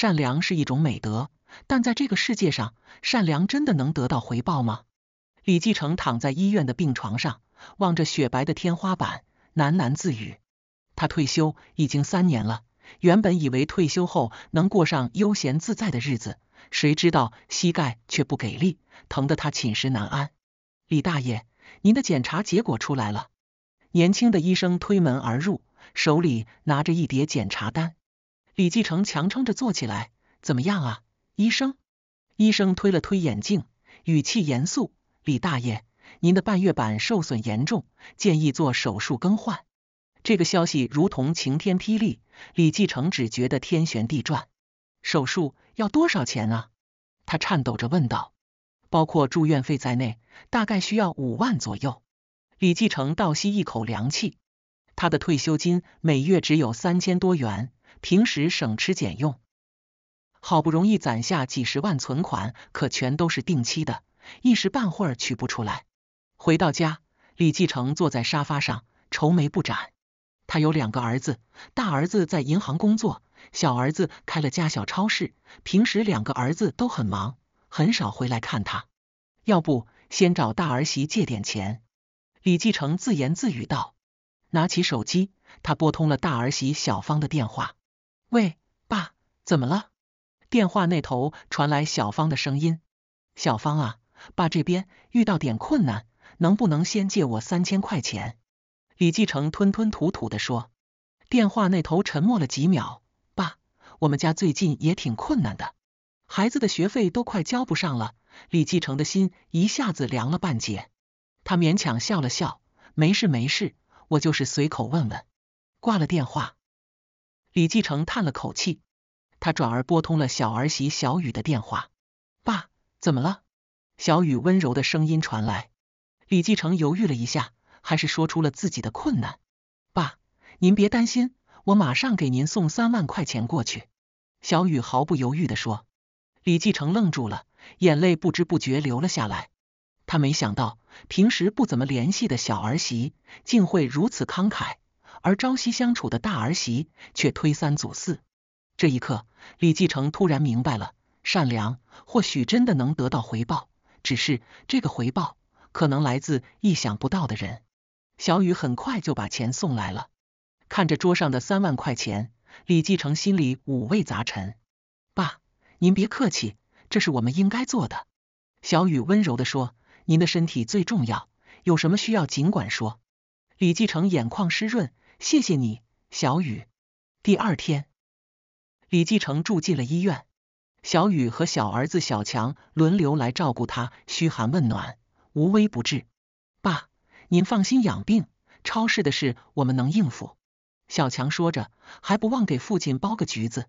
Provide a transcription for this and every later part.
善良是一种美德，但在这个世界上，善良真的能得到回报吗？李继承躺在医院的病床上，望着雪白的天花板，喃喃自语。他退休已经三年了，原本以为退休后能过上悠闲自在的日子，谁知道膝盖却不给力，疼得他寝食难安。李大爷，您的检查结果出来了。年轻的医生推门而入，手里拿着一叠检查单。李继承强撑着坐起来，怎么样啊，医生？医生推了推眼镜，语气严肃：“李大爷，您的半月板受损严重，建议做手术更换。”这个消息如同晴天霹雳，李继承只觉得天旋地转。手术要多少钱啊？他颤抖着问道。包括住院费在内，大概需要五万左右。李继承倒吸一口凉气，他的退休金每月只有三千多元。平时省吃俭用，好不容易攒下几十万存款，可全都是定期的，一时半会儿取不出来。回到家，李继承坐在沙发上，愁眉不展。他有两个儿子，大儿子在银行工作，小儿子开了家小超市。平时两个儿子都很忙，很少回来看他。要不先找大儿媳借点钱？李继承自言自语道，拿起手机，他拨通了大儿媳小芳的电话。喂，爸，怎么了？电话那头传来小芳的声音。小芳啊，爸这边遇到点困难，能不能先借我三千块钱？李继承吞吞吐吐的说。电话那头沉默了几秒。爸，我们家最近也挺困难的，孩子的学费都快交不上了。李继承的心一下子凉了半截。他勉强笑了笑，没事没事，我就是随口问问。挂了电话。李继承叹了口气，他转而拨通了小儿媳小雨的电话。爸，怎么了？小雨温柔的声音传来。李继承犹豫了一下，还是说出了自己的困难。爸，您别担心，我马上给您送三万块钱过去。小雨毫不犹豫的说。李继承愣住了，眼泪不知不觉流了下来。他没想到平时不怎么联系的小儿媳，竟会如此慷慨。而朝夕相处的大儿媳却推三阻四。这一刻，李继承突然明白了，善良或许真的能得到回报，只是这个回报可能来自意想不到的人。小雨很快就把钱送来了，看着桌上的三万块钱，李继承心里五味杂陈。爸，您别客气，这是我们应该做的。小雨温柔地说：“您的身体最重要，有什么需要尽管说。”李继承眼眶湿润。谢谢你，小雨。第二天，李继承住进了医院，小雨和小儿子小强轮流来照顾他，嘘寒问暖，无微不至。爸，您放心养病，超市的事我们能应付。小强说着，还不忘给父亲剥个橘子。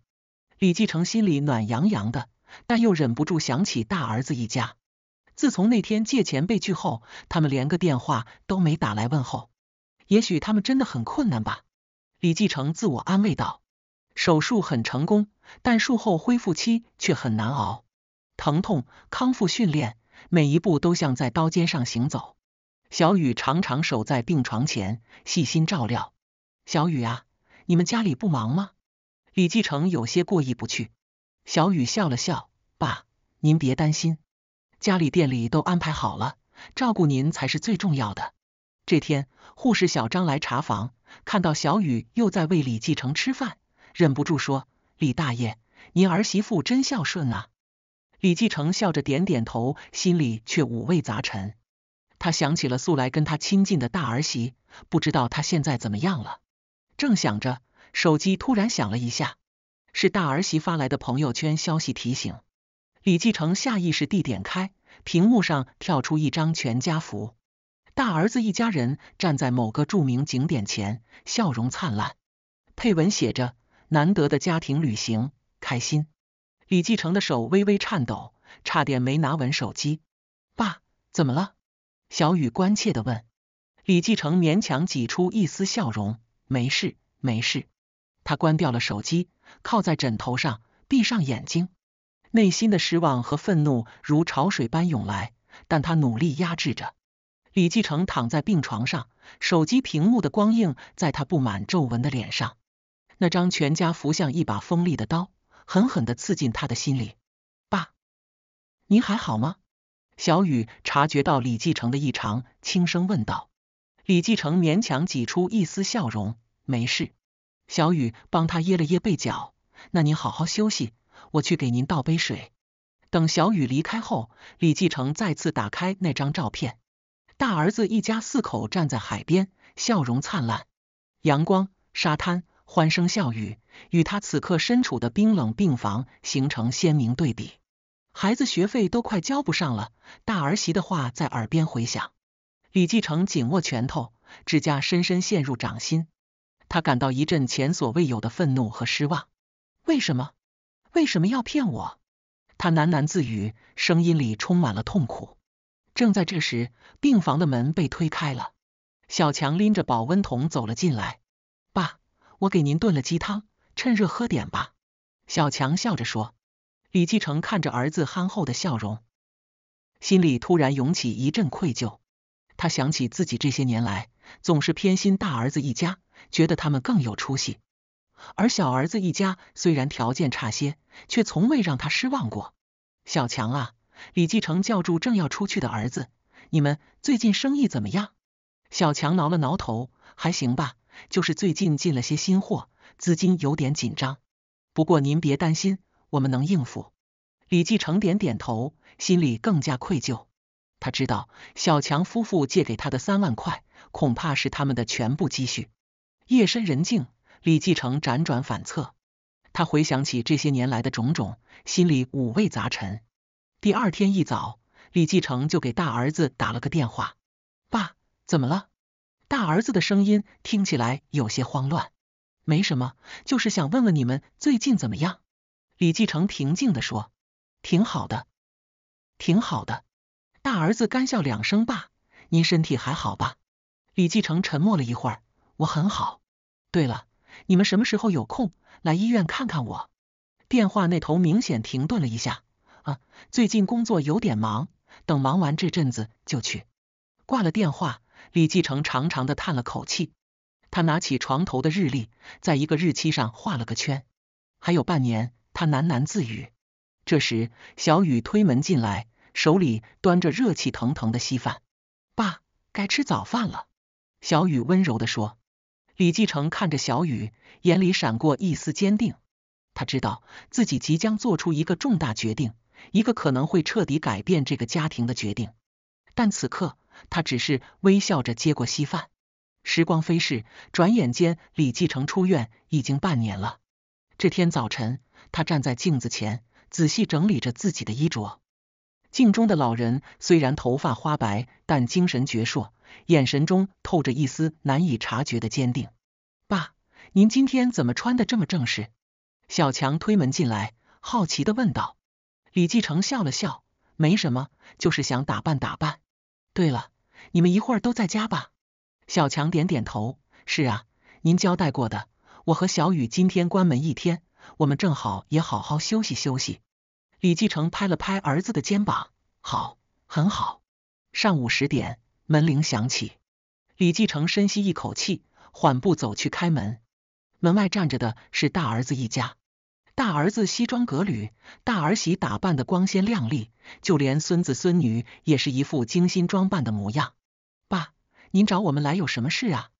李继承心里暖洋洋的，但又忍不住想起大儿子一家。自从那天借钱被拒后，他们连个电话都没打来问候。也许他们真的很困难吧，李继承自我安慰道。手术很成功，但术后恢复期却很难熬，疼痛、康复训练，每一步都像在刀尖上行走。小雨常常守在病床前，细心照料。小雨啊，你们家里不忙吗？李继承有些过意不去。小雨笑了笑，爸，您别担心，家里店里都安排好了，照顾您才是最重要的。这天，护士小张来查房，看到小雨又在喂李继承吃饭，忍不住说：“李大爷，您儿媳妇真孝顺啊。”李继承笑着点点头，心里却五味杂陈。他想起了素来跟他亲近的大儿媳，不知道她现在怎么样了。正想着，手机突然响了一下，是大儿媳发来的朋友圈消息提醒。李继承下意识地点开，屏幕上跳出一张全家福。大儿子一家人站在某个著名景点前，笑容灿烂。配文写着：“难得的家庭旅行，开心。”李继承的手微微颤抖，差点没拿稳手机。爸，怎么了？小雨关切地问。李继承勉强挤出一丝笑容：“没事，没事。”他关掉了手机，靠在枕头上，闭上眼睛。内心的失望和愤怒如潮水般涌来，但他努力压制着。李继承躺在病床上，手机屏幕的光映在他布满皱纹的脸上，那张全家福像一把锋利的刀，狠狠的刺进他的心里。爸，您还好吗？小雨察觉到李继承的异常，轻声问道。李继承勉强挤出一丝笑容，没事。小雨帮他掖了掖被角，那您好好休息，我去给您倒杯水。等小雨离开后，李继承再次打开那张照片。大儿子一家四口站在海边，笑容灿烂，阳光、沙滩、欢声笑语，与他此刻身处的冰冷病房形成鲜明对比。孩子学费都快交不上了，大儿媳的话在耳边回响。李继承紧握拳头，指甲深深陷入掌心，他感到一阵前所未有的愤怒和失望。为什么？为什么要骗我？他喃喃自语，声音里充满了痛苦。正在这时，病房的门被推开了，小强拎着保温桶走了进来。爸，我给您炖了鸡汤，趁热喝点吧。小强笑着说。李继承看着儿子憨厚的笑容，心里突然涌起一阵愧疚。他想起自己这些年来总是偏心大儿子一家，觉得他们更有出息，而小儿子一家虽然条件差些，却从未让他失望过。小强啊。李继承叫住正要出去的儿子：“你们最近生意怎么样？”小强挠了挠头：“还行吧，就是最近进了些新货，资金有点紧张。不过您别担心，我们能应付。”李继承点点头，心里更加愧疚。他知道小强夫妇借给他的三万块，恐怕是他们的全部积蓄。夜深人静，李继承辗转反侧，他回想起这些年来的种种，心里五味杂陈。第二天一早，李继承就给大儿子打了个电话。爸，怎么了？大儿子的声音听起来有些慌乱。没什么，就是想问问你们最近怎么样。李继承平静地说。挺好的，挺好的。大儿子干笑两声。爸，您身体还好吧？李继承沉默了一会儿。我很好。对了，你们什么时候有空来医院看看我？电话那头明显停顿了一下。最近工作有点忙，等忙完这阵子就去。挂了电话，李继承长长的叹了口气。他拿起床头的日历，在一个日期上画了个圈。还有半年，他喃喃自语。这时，小雨推门进来，手里端着热气腾腾的稀饭。爸，该吃早饭了。小雨温柔的说。李继承看着小雨，眼里闪过一丝坚定。他知道自己即将做出一个重大决定。一个可能会彻底改变这个家庭的决定，但此刻他只是微笑着接过稀饭。时光飞逝，转眼间李继承出院已经半年了。这天早晨，他站在镜子前，仔细整理着自己的衣着。镜中的老人虽然头发花白，但精神矍铄，眼神中透着一丝难以察觉的坚定。爸，您今天怎么穿的这么正式？小强推门进来，好奇的问道。李继承笑了笑，没什么，就是想打扮打扮。对了，你们一会儿都在家吧？小强点点头，是啊，您交代过的。我和小雨今天关门一天，我们正好也好好休息休息。李继承拍了拍儿子的肩膀，好，很好。上午十点，门铃响起，李继承深吸一口气，缓步走去开门。门外站着的是大儿子一家。大儿子西装革履，大儿媳打扮的光鲜亮丽，就连孙子孙女也是一副精心装扮的模样。爸，您找我们来有什么事啊？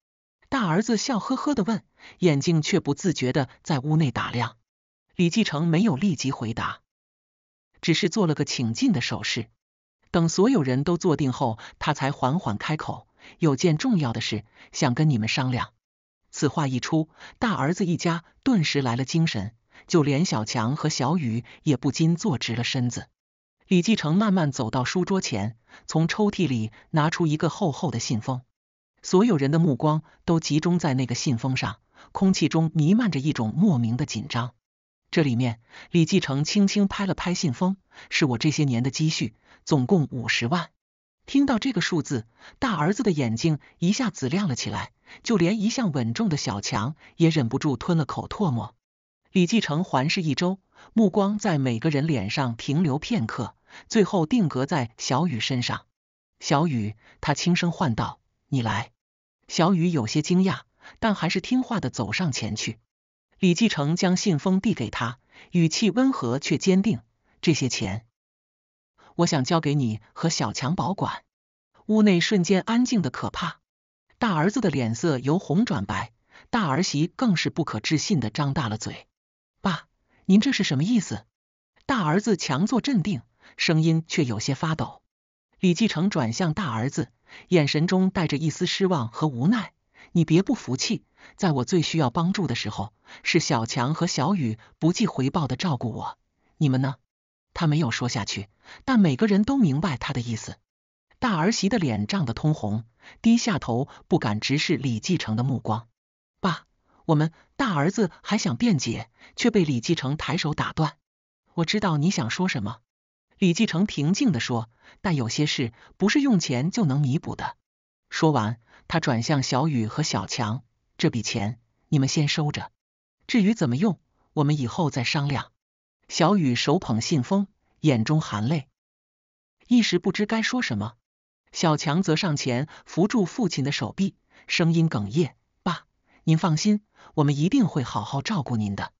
大儿子笑呵呵地问，眼睛却不自觉地在屋内打量。李继承没有立即回答，只是做了个请进的手势。等所有人都坐定后，他才缓缓开口：“有件重要的事，想跟你们商量。”此话一出，大儿子一家顿时来了精神。就连小强和小雨也不禁坐直了身子。李继承慢慢走到书桌前，从抽屉里拿出一个厚厚的信封。所有人的目光都集中在那个信封上，空气中弥漫着一种莫名的紧张。这里面，李继承轻轻拍了拍信封：“是我这些年的积蓄，总共五十万。”听到这个数字，大儿子的眼睛一下子亮了起来。就连一向稳重的小强也忍不住吞了口唾沫。李继承环视一周，目光在每个人脸上停留片刻，最后定格在小雨身上。小雨，他轻声唤道：“你来。”小雨有些惊讶，但还是听话的走上前去。李继承将信封递给他，语气温和却坚定：“这些钱，我想交给你和小强保管。”屋内瞬间安静的可怕。大儿子的脸色由红转白，大儿媳更是不可置信的张大了嘴。您这是什么意思？大儿子强作镇定，声音却有些发抖。李继承转向大儿子，眼神中带着一丝失望和无奈。你别不服气，在我最需要帮助的时候，是小强和小雨不计回报的照顾我。你们呢？他没有说下去，但每个人都明白他的意思。大儿媳的脸涨得通红，低下头，不敢直视李继承的目光。我们大儿子还想辩解，却被李继承抬手打断。我知道你想说什么，李继承平静的说，但有些事不是用钱就能弥补的。说完，他转向小雨和小强，这笔钱你们先收着，至于怎么用，我们以后再商量。小雨手捧信封，眼中含泪，一时不知该说什么。小强则上前扶住父亲的手臂，声音哽咽：“爸，您放心。”我们一定会好好照顾您的。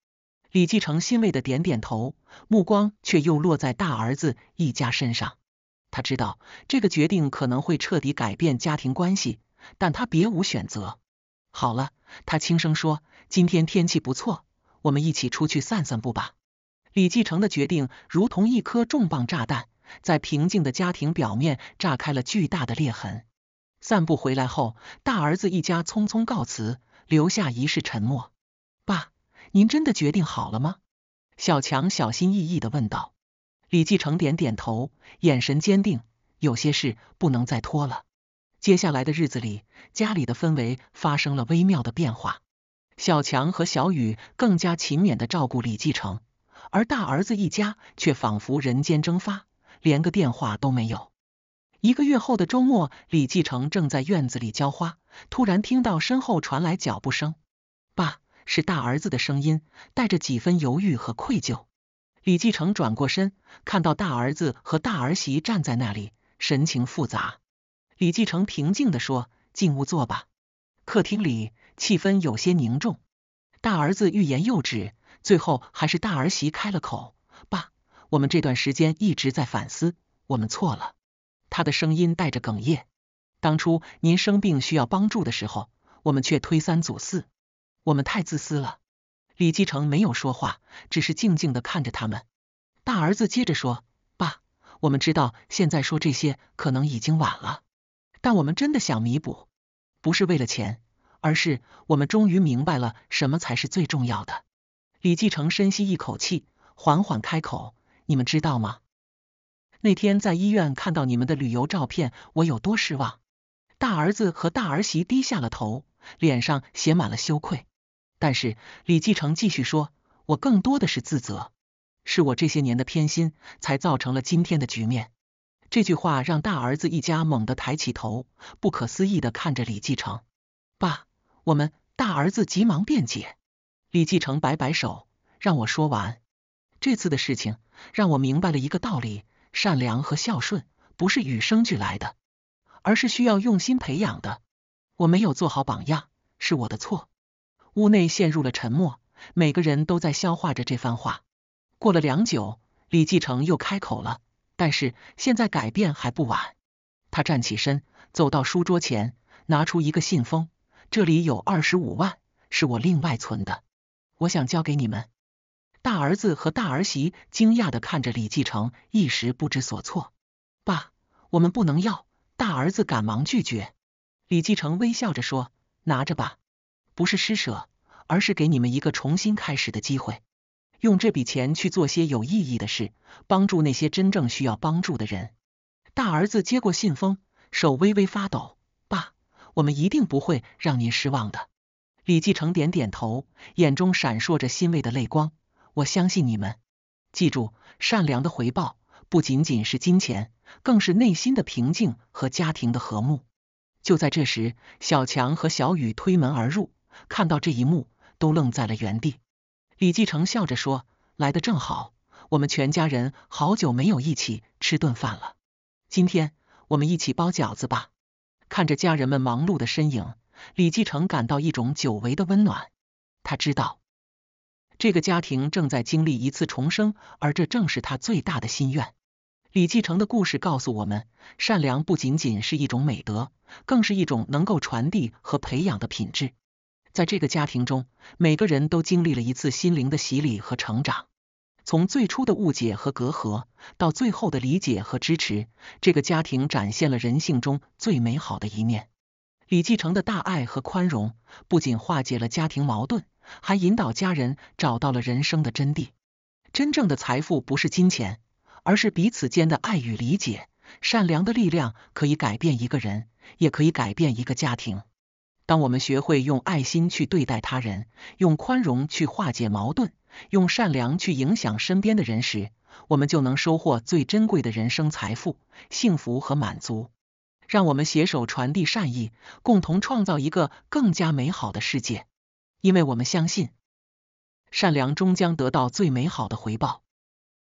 李继承欣慰的点点头，目光却又落在大儿子一家身上。他知道这个决定可能会彻底改变家庭关系，但他别无选择。好了，他轻声说：“今天天气不错，我们一起出去散散步吧。”李继承的决定如同一颗重磅炸弹，在平静的家庭表面炸开了巨大的裂痕。散步回来后，大儿子一家匆匆告辞。留下一世沉默，爸，您真的决定好了吗？小强小心翼翼的问道。李继承点点头，眼神坚定，有些事不能再拖了。接下来的日子里，家里的氛围发生了微妙的变化。小强和小雨更加勤勉的照顾李继承，而大儿子一家却仿佛人间蒸发，连个电话都没有。一个月后的周末，李继承正在院子里浇花。突然听到身后传来脚步声，爸是大儿子的声音，带着几分犹豫和愧疚。李继承转过身，看到大儿子和大儿媳站在那里，神情复杂。李继承平静的说：“进屋坐吧。”客厅里气氛有些凝重，大儿子欲言又止，最后还是大儿媳开了口：“爸，我们这段时间一直在反思，我们错了。”他的声音带着哽咽。当初您生病需要帮助的时候，我们却推三阻四，我们太自私了。李继承没有说话，只是静静的看着他们。大儿子接着说：“爸，我们知道现在说这些可能已经晚了，但我们真的想弥补，不是为了钱，而是我们终于明白了什么才是最重要的。”李继承深吸一口气，缓缓开口：“你们知道吗？那天在医院看到你们的旅游照片，我有多失望。”大儿子和大儿媳低下了头，脸上写满了羞愧。但是李继承继续说：“我更多的是自责，是我这些年的偏心，才造成了今天的局面。”这句话让大儿子一家猛地抬起头，不可思议地看着李继承。爸，我们大儿子急忙辩解。李继承摆摆手，让我说完。这次的事情让我明白了一个道理：善良和孝顺不是与生俱来的。而是需要用心培养的。我没有做好榜样，是我的错。屋内陷入了沉默，每个人都在消化着这番话。过了良久，李继承又开口了：“但是现在改变还不晚。”他站起身，走到书桌前，拿出一个信封：“这里有二十五万，是我另外存的，我想交给你们。”大儿子和大儿媳惊讶的看着李继承，一时不知所措：“爸，我们不能要。”大儿子赶忙拒绝，李继承微笑着说：“拿着吧，不是施舍，而是给你们一个重新开始的机会。用这笔钱去做些有意义的事，帮助那些真正需要帮助的人。”大儿子接过信封，手微微发抖。爸，我们一定不会让您失望的。李继承点点头，眼中闪烁着欣慰的泪光。我相信你们，记住，善良的回报不仅仅是金钱。更是内心的平静和家庭的和睦。就在这时，小强和小雨推门而入，看到这一幕，都愣在了原地。李继承笑着说：“来的正好，我们全家人好久没有一起吃顿饭了。今天我们一起包饺子吧。”看着家人们忙碌的身影，李继承感到一种久违的温暖。他知道，这个家庭正在经历一次重生，而这正是他最大的心愿。李继承的故事告诉我们，善良不仅仅是一种美德，更是一种能够传递和培养的品质。在这个家庭中，每个人都经历了一次心灵的洗礼和成长。从最初的误解和隔阂，到最后的理解和支持，这个家庭展现了人性中最美好的一面。李继承的大爱和宽容，不仅化解了家庭矛盾，还引导家人找到了人生的真谛。真正的财富不是金钱。而是彼此间的爱与理解，善良的力量可以改变一个人，也可以改变一个家庭。当我们学会用爱心去对待他人，用宽容去化解矛盾，用善良去影响身边的人时，我们就能收获最珍贵的人生财富、幸福和满足。让我们携手传递善意，共同创造一个更加美好的世界。因为我们相信，善良终将得到最美好的回报。